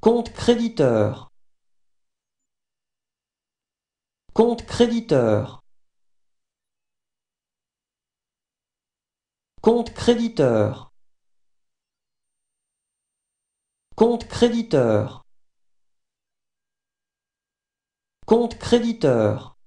Compte créditeur Compte créditeur Compte créditeur Compte créditeur Compte créditeur